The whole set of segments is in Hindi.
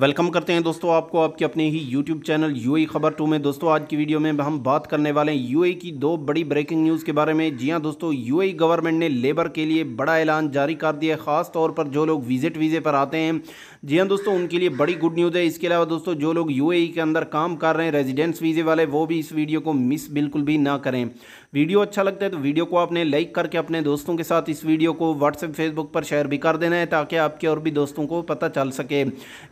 वेलकम करते हैं दोस्तों आपको आपके अपने ही यूट्यूब चैनल यूएई खबर टू में दोस्तों आज की वीडियो में हम बात करने वाले हैं यूएई की दो बड़ी ब्रेकिंग न्यूज़ के बारे में जी हां दोस्तों यूएई गवर्नमेंट ने लेबर के लिए बड़ा ऐलान जारी कर दिया है ख़ास तौर पर जो लोग विजिट वीज़े पर आते हैं जी हाँ दोस्तों उनके लिए बड़ी गुड न्यूज़ है इसके अलावा दोस्तों जो लोग यू के अंदर काम कर रहे हैं रेजिडेंस वीज़े वाले वो भी इस वीडियो को मिस बिल्कुल भी ना करें वीडियो अच्छा लगता है तो वीडियो को आपने लाइक करके अपने दोस्तों के साथ इस वीडियो को व्हाट्सएप फेसबुक पर शेयर भी कर देना है ताकि आपके और भी दोस्तों को पता चल सके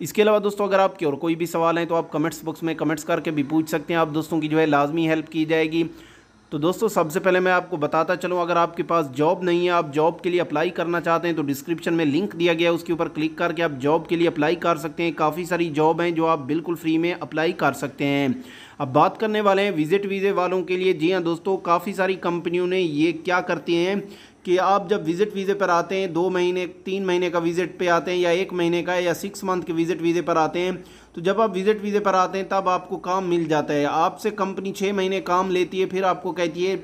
इसके अलावा अलावा दोस्तों अगर आपके और कोई भी सवाल हैं तो आप कमेंट्स बॉक्स में कमेंट्स करके भी पूछ सकते हैं आप दोस्तों की जो है लाजमी हेल्प की जाएगी तो दोस्तों सबसे पहले मैं आपको बताता चलूँ अगर आपके पास जॉब नहीं है आप जॉब के लिए अप्लाई करना चाहते हैं तो डिस्क्रिप्शन में लिंक दिया गया है उसके ऊपर क्लिक करके आप जॉब के लिए अप्लाई कर सकते हैं काफ़ी सारी जॉब हैं जो आप बिल्कुल फ्री में अप्लाई कर सकते हैं अब बात करने वाले हैं विजिट वीज़े वालों के लिए जी हाँ दोस्तों काफ़ी सारी कंपनियों ने ये क्या करती हैं कि आप जब विज़िट वीज़े पर आते हैं दो महीने तीन महीने का विज़िट पे आते हैं या एक महीने का या सिक्स मंथ के विज़िट वीज़े पर आते हैं तो जब आप विज़िट वीज़े पर आते हैं तब आपको काम मिल जाता है आपसे कंपनी छः महीने काम लेती है फिर आपको कहती है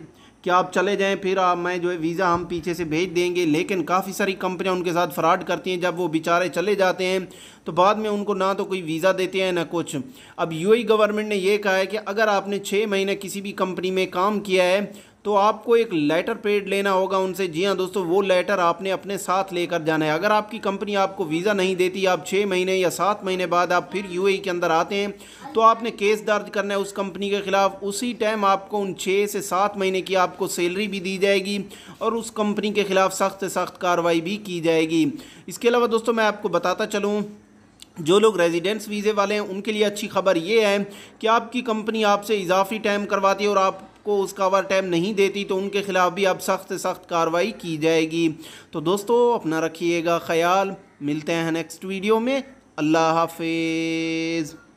कि आप चले जाएं फिर आप मैं जो है वीज़ा हम पीछे से भेज देंगे लेकिन काफ़ी सारी कंपनियां उनके साथ फ्रॉड करती हैं जब वो बेचारे चले जाते हैं तो बाद में उनको ना तो कोई वीज़ा देते हैं ना कुछ अब यूएई गवर्नमेंट e ने यह कहा है कि अगर आपने छः महीने किसी भी कंपनी में काम किया है तो आपको एक लेटर पेड लेना होगा उनसे जी हाँ दोस्तों वो लेटर आपने अपने साथ लेकर जाना है अगर आपकी कंपनी आपको वीज़ा नहीं देती आप छः महीने या सात महीने बाद आप फिर यू e के अंदर आते हैं तो आपने केस दर्ज करना है उस कंपनी के ख़िलाफ़ उसी टाइम आपको उन छः से सात महीने की आपको सैलरी भी दी जाएगी और उस कंपनी के ख़िलाफ़ सख्त से सख्त कार्रवाई भी की जाएगी इसके अलावा दोस्तों मैं आपको बताता चलूँ जो लोग रेजिडेंस वीज़े वाले हैं उनके लिए अच्छी खबर ये है कि आपकी कंपनी आपसे इजाफी टाइम करवाती है और आप को उसका ओवर टाइम नहीं देती तो उनके ख़िलाफ़ भी अब सख्त से सख्त कार्रवाई की जाएगी तो दोस्तों अपना रखिएगा ख्याल मिलते हैं नेक्स्ट वीडियो में अल्लाह हाफिज़